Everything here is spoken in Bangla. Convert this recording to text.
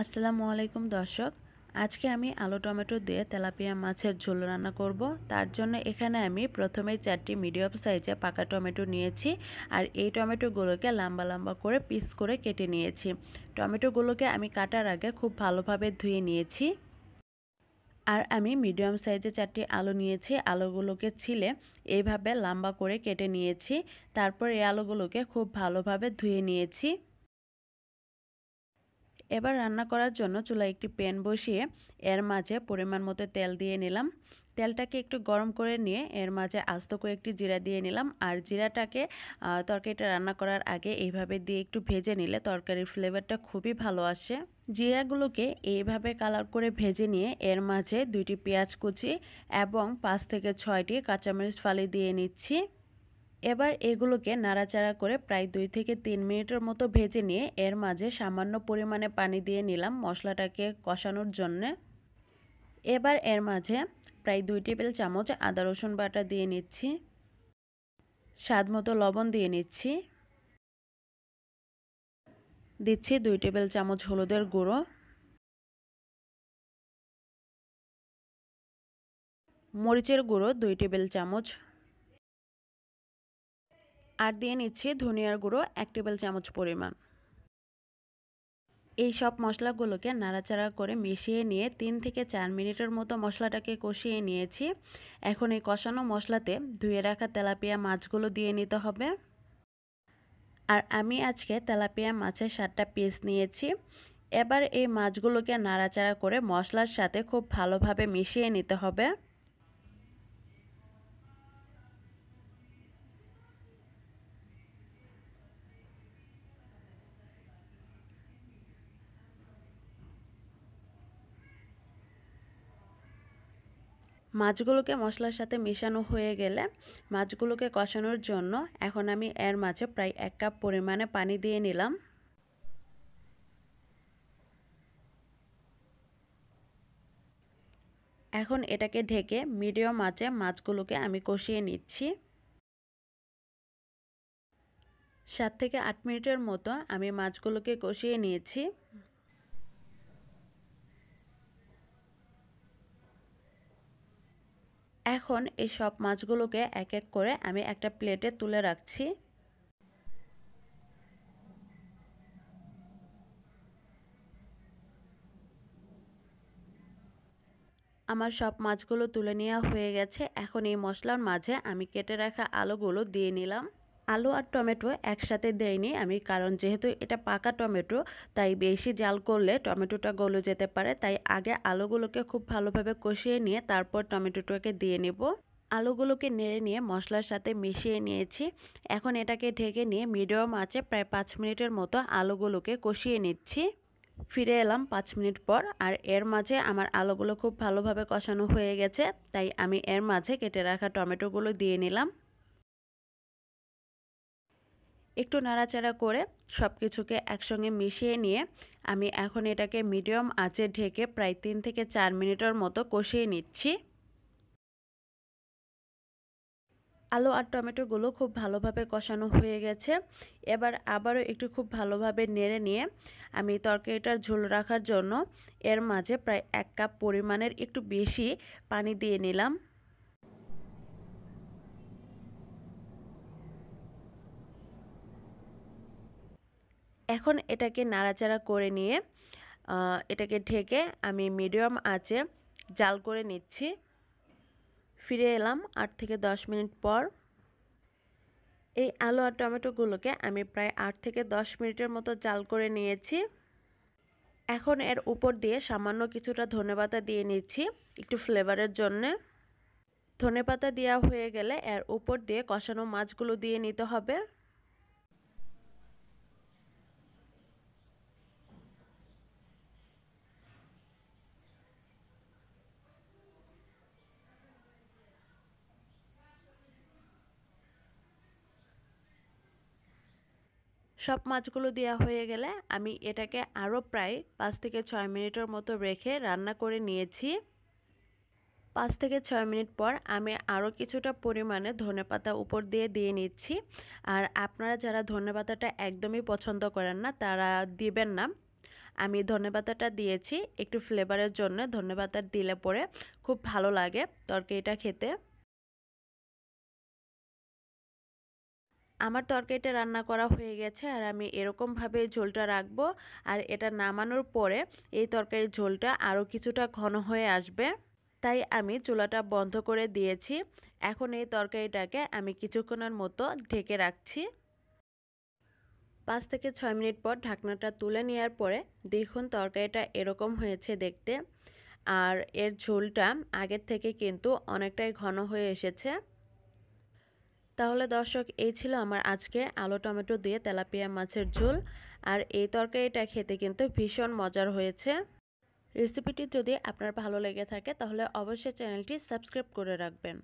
আসসালামু আলাইকুম দর্শক আজকে আমি আলু টমেটো দিয়ে তেলাপিয়া মাছের ঝোল রান্না করব তার জন্য এখানে আমি প্রথমে চারটি মিডিয়াম সাইজে পাকা টমেটো নিয়েছি আর এই টমেটোগুলোকে লম্বা লম্বা করে পিস করে কেটে নিয়েছি টমেটোগুলোকে আমি কাটার আগে খুব ভালোভাবে ধুয়ে নিয়েছি আর আমি মিডিয়াম সাইজে চারটি আলু নিয়েছি আলুগুলোকে ছিলে এইভাবে লম্বা করে কেটে নিয়েছি তারপর এই আলুগুলোকে খুব ভালোভাবে ধুয়ে নিয়েছি এবার রান্না করার জন্য চুলায় একটি প্যান বসিয়ে এর মাঝে পরিমাণ মতো তেল দিয়ে নিলাম তেলটাকে একটু গরম করে নিয়ে এর মাঝে আস্ত কয়েকটি জিরা দিয়ে নিলাম আর জিরাটাকে তরকারিটা রান্না করার আগে এইভাবে দিয়ে একটু ভেজে নিলে তরকারির ফ্লেভারটা খুবই ভালো আসে জিরাগুলোকে এইভাবে কালার করে ভেজে নিয়ে এর মাঝে দুইটি পেঁয়াজ কুচি এবং পাঁচ থেকে ছয়টি কাঁচামরিচ ফালি দিয়ে নিচ্ছি এবার এগুলোকে নাড়াচাড়া করে প্রায় দুই থেকে তিন মিনিটের মতো ভেজে নিয়ে এর মাঝে সামান্য পরিমাণে পানি দিয়ে নিলাম মশলাটাকে কষানোর জন্যে এবার এর মাঝে প্রায় দুই টেবিল চামচ আদা রসুন বাটা দিয়ে নিচ্ছি স্বাদ মতো লবণ দিয়ে নিচ্ছি দিচ্ছি দুই টেবিল চামচ হলুদের গুঁড়ো মরিচের গুঁড়ো দুই টেবিল চামচ আর দিয়ে নিচ্ছি ধনিয়ার গুঁড়ো এক টেবিল চামচ পরিমাণ এই সব মশলাগুলোকে নাড়াচাড়া করে মিশিয়ে নিয়ে তিন থেকে চার মিনিটের মতো মশলাটাকে কষিয়ে নিয়েছি এখন এই কষানো মশলাতে ধুয়ে রাখা তেলাপিয়া মাছগুলো দিয়ে নিতে হবে আর আমি আজকে তেলাপিয়া মাছের সাতটা পিস নিয়েছি এবার এই মাছগুলোকে নাড়াচাড়া করে মশলার সাথে খুব ভালোভাবে মিশিয়ে নিতে হবে মাছগুলোকে মশলার সাথে মেশানো হয়ে গেলে মাছগুলোকে কষানোর জন্য এখন আমি এর মাঝে প্রায় এক কাপ পরিমাণে পানি দিয়ে নিলাম এখন এটাকে ঢেকে মিডিয়াম আঁচে মাছগুলোকে আমি কষিয়ে নিচ্ছি সাত থেকে আট মিনিটের মতো আমি মাছগুলোকে কষিয়ে নিয়েছি এখন এই সব মাছগুলোকে এক এক করে আমি একটা প্লেটে তুলে রাখছি আমার সব মাছগুলো তুলে নেওয়া হয়ে গেছে এখন এই মশলার মাঝে আমি কেটে রাখা আলুগুলো দিয়ে নিলাম আলু আর টমেটো একসাথে দেয়নি আমি কারণ যেহেতু এটা পাকা টমেটো তাই বেশি জাল করলে টমেটোটা গলে যেতে পারে তাই আগে আলুগুলোকে খুব ভালোভাবে কষিয়ে নিয়ে তারপর টমেটোটাকে দিয়ে নেব আলুগুলোকে নেড়ে নিয়ে মশলার সাথে মিশিয়ে নিয়েছি এখন এটাকে ঢেকে নিয়ে মিডিয়াম আছে প্রায় পাঁচ মিনিটের মতো আলুগুলোকে কষিয়ে নিচ্ছি ফিরে এলাম পাঁচ মিনিট পর আর এর মাঝে আমার আলুগুলো খুব ভালোভাবে কষানো হয়ে গেছে তাই আমি এর মাঝে কেটে রাখা টমেটোগুলো দিয়ে নিলাম একটু নাড়াচাড়া করে সব কিছুকে একসঙ্গে মিশিয়ে নিয়ে আমি এখন এটাকে মিডিয়াম আঁচে ঢেকে প্রায় তিন থেকে চার মিনিটের মতো কষিয়ে নিচ্ছি আলু আর টমেটোগুলো খুব ভালোভাবে কষানো হয়ে গেছে এবার আবারও একটু খুব ভালোভাবে নেড়ে নিয়ে আমি তরকারিটার ঝোল রাখার জন্য এর মাঝে প্রায় এক কাপ পরিমাণের একটু বেশি পানি দিয়ে নিলাম এখন এটাকে নাড়াচাড়া করে নিয়ে এটাকে ঢেকে আমি মিডিয়াম আঁচে জাল করে নিচ্ছি ফিরে এলাম আট থেকে দশ মিনিট পর এই আলু আর টমেটোগুলোকে আমি প্রায় আট থেকে দশ মিনিটের মতো জাল করে নিয়েছি এখন এর উপর দিয়ে সামান্য কিছুটা ধনেপাতা দিয়ে নিচ্ছি একটু ফ্লেভারের জন্যে ধনেপাতা দেওয়া হয়ে গেলে এর উপর দিয়ে কষানো মাছগুলো দিয়ে নিতে হবে সব মাছগুলো দেওয়া হয়ে গেলে আমি এটাকে আরও প্রায় পাঁচ থেকে ছয় মিনিটের মতো রেখে রান্না করে নিয়েছি পাঁচ থেকে ছয় মিনিট পর আমি আরও কিছুটা পরিমাণে ধনেপাতা উপর দিয়ে দিয়ে নিচ্ছি আর আপনারা যারা ধনেপাতাটা একদমই পছন্দ করেন না তারা দিবেন না আমি ধনেপাতাটা দিয়েছি একটু ফ্লেভারের জন্য ধনেপাতা দিলে পরে খুব ভালো লাগে তরকারিটা খেতে আমার তরকারিটা রান্না করা হয়ে গেছে আর আমি এরকমভাবে ঝোলটা রাখবো আর এটা নামানোর পরে এই তরকারির ঝোলটা আরও কিছুটা ঘন হয়ে আসবে তাই আমি চুলাটা বন্ধ করে দিয়েছি এখন এই তরকারিটাকে আমি কিছুক্ষণের মতো ঢেকে রাখছি পাঁচ থেকে ছয় মিনিট পর ঢাকনাটা তুলে নেওয়ার পরে দেখুন তরকারিটা এরকম হয়েছে দেখতে আর এর ঝোলটা আগের থেকে কিন্তু অনেকটাই ঘন হয়ে এসেছে তাহলে দর্শক এই ছিল আমার আজকে আলো টমেটো দিয়ে তেলাপিয়া মাছের ঝোল আর এই তরকারিটা খেতে কিন্তু ভীষণ মজার হয়েছে রেসিপিটি যদি আপনার ভালো লেগে থাকে তাহলে অবশ্যই চ্যানেলটি সাবস্ক্রাইব করে রাখবেন